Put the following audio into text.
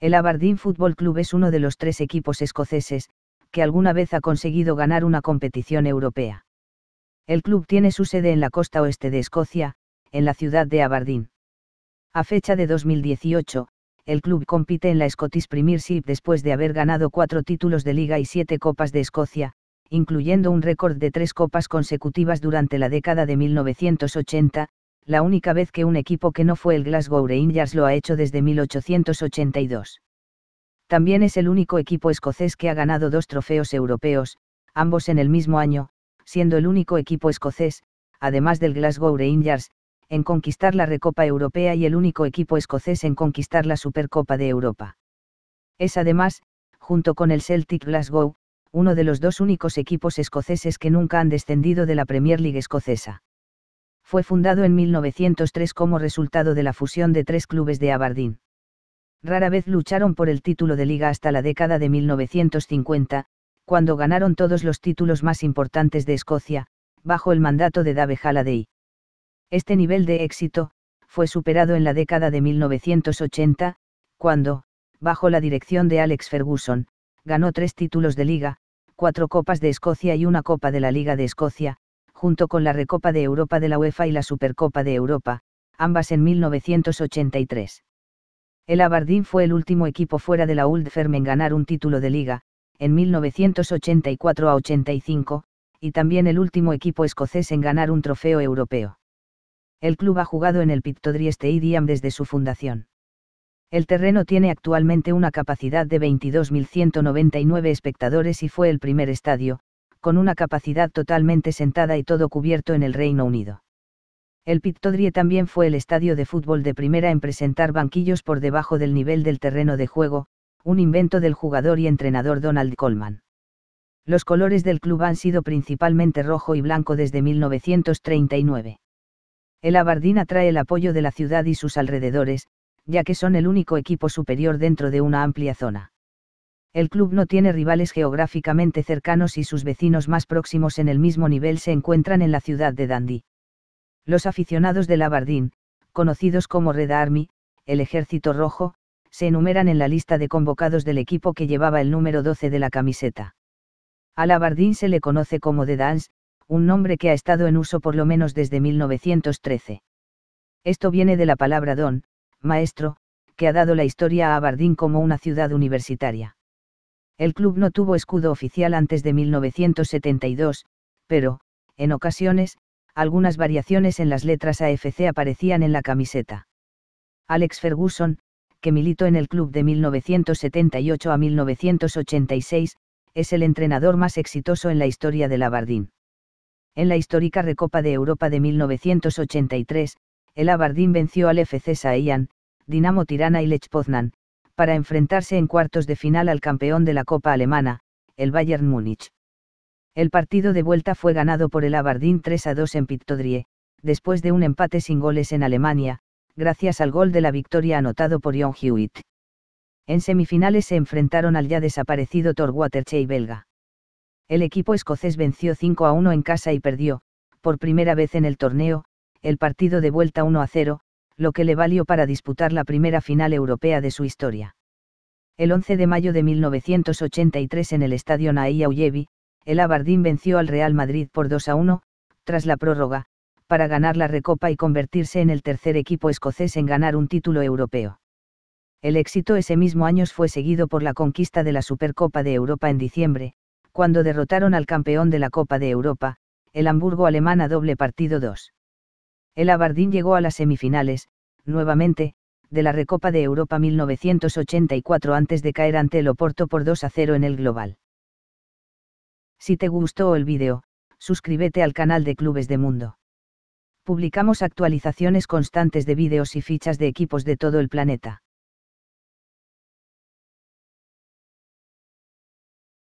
El Aberdeen Football Club es uno de los tres equipos escoceses, que alguna vez ha conseguido ganar una competición europea. El club tiene su sede en la costa oeste de Escocia, en la ciudad de Aberdeen. A fecha de 2018, el club compite en la Scottish Premiership después de haber ganado cuatro títulos de liga y siete copas de Escocia, incluyendo un récord de tres copas consecutivas durante la década de 1980, la única vez que un equipo que no fue el Glasgow Rangers lo ha hecho desde 1882. También es el único equipo escocés que ha ganado dos trofeos europeos, ambos en el mismo año, siendo el único equipo escocés, además del Glasgow Rangers, en conquistar la Recopa Europea y el único equipo escocés en conquistar la Supercopa de Europa. Es además, junto con el Celtic Glasgow, uno de los dos únicos equipos escoceses que nunca han descendido de la Premier League escocesa. Fue fundado en 1903 como resultado de la fusión de tres clubes de Aberdeen. Rara vez lucharon por el título de liga hasta la década de 1950, cuando ganaron todos los títulos más importantes de Escocia, bajo el mandato de Dave Halladay. Este nivel de éxito, fue superado en la década de 1980, cuando, bajo la dirección de Alex Ferguson, ganó tres títulos de liga, cuatro copas de Escocia y una copa de la Liga de Escocia, junto con la Recopa de Europa de la UEFA y la Supercopa de Europa, ambas en 1983. El Aberdeen fue el último equipo fuera de la Old Firm en ganar un título de liga, en 1984 a 85, y también el último equipo escocés en ganar un trofeo europeo. El club ha jugado en el Pictodrie Stadium desde su fundación. El terreno tiene actualmente una capacidad de 22.199 espectadores y fue el primer estadio, con una capacidad totalmente sentada y todo cubierto en el Reino Unido. El Pictodrie también fue el estadio de fútbol de primera en presentar banquillos por debajo del nivel del terreno de juego, un invento del jugador y entrenador Donald Coleman. Los colores del club han sido principalmente rojo y blanco desde 1939. El Abardín atrae el apoyo de la ciudad y sus alrededores, ya que son el único equipo superior dentro de una amplia zona. El club no tiene rivales geográficamente cercanos y sus vecinos más próximos en el mismo nivel se encuentran en la ciudad de Dundee. Los aficionados del Abardín, conocidos como Red Army, el Ejército Rojo, se enumeran en la lista de convocados del equipo que llevaba el número 12 de la camiseta. Al Abardín se le conoce como The Dance, un nombre que ha estado en uso por lo menos desde 1913. Esto viene de la palabra don, maestro, que ha dado la historia a Abardín como una ciudad universitaria. El club no tuvo escudo oficial antes de 1972, pero, en ocasiones, algunas variaciones en las letras AFC aparecían en la camiseta. Alex Ferguson, que militó en el club de 1978 a 1986, es el entrenador más exitoso en la historia del Abardín. En la histórica Recopa de Europa de 1983, el Abardín venció al FC Sayan, Dinamo Tirana y Lech Poznan, para enfrentarse en cuartos de final al campeón de la Copa Alemana, el Bayern Múnich. El partido de vuelta fue ganado por el Abardín 3 a 2 en Pittodrie, después de un empate sin goles en Alemania, gracias al gol de la victoria anotado por John Hewitt. En semifinales se enfrentaron al ya desaparecido Tor belga. El equipo escocés venció 5 a 1 en casa y perdió, por primera vez en el torneo, el partido de vuelta 1 a 0, lo que le valió para disputar la primera final europea de su historia. El 11 de mayo de 1983 en el estadio Nahia Uyevi, el Abardín venció al Real Madrid por 2 a 1, tras la prórroga, para ganar la Recopa y convertirse en el tercer equipo escocés en ganar un título europeo. El éxito ese mismo año fue seguido por la conquista de la Supercopa de Europa en diciembre, cuando derrotaron al campeón de la Copa de Europa, el Hamburgo alemán a doble partido 2. El Abardín llegó a las semifinales, nuevamente, de la Recopa de Europa 1984 antes de caer ante el Oporto por 2 a 0 en el global. Si te gustó el vídeo, suscríbete al canal de Clubes de Mundo. Publicamos actualizaciones constantes de vídeos y fichas de equipos de todo el planeta.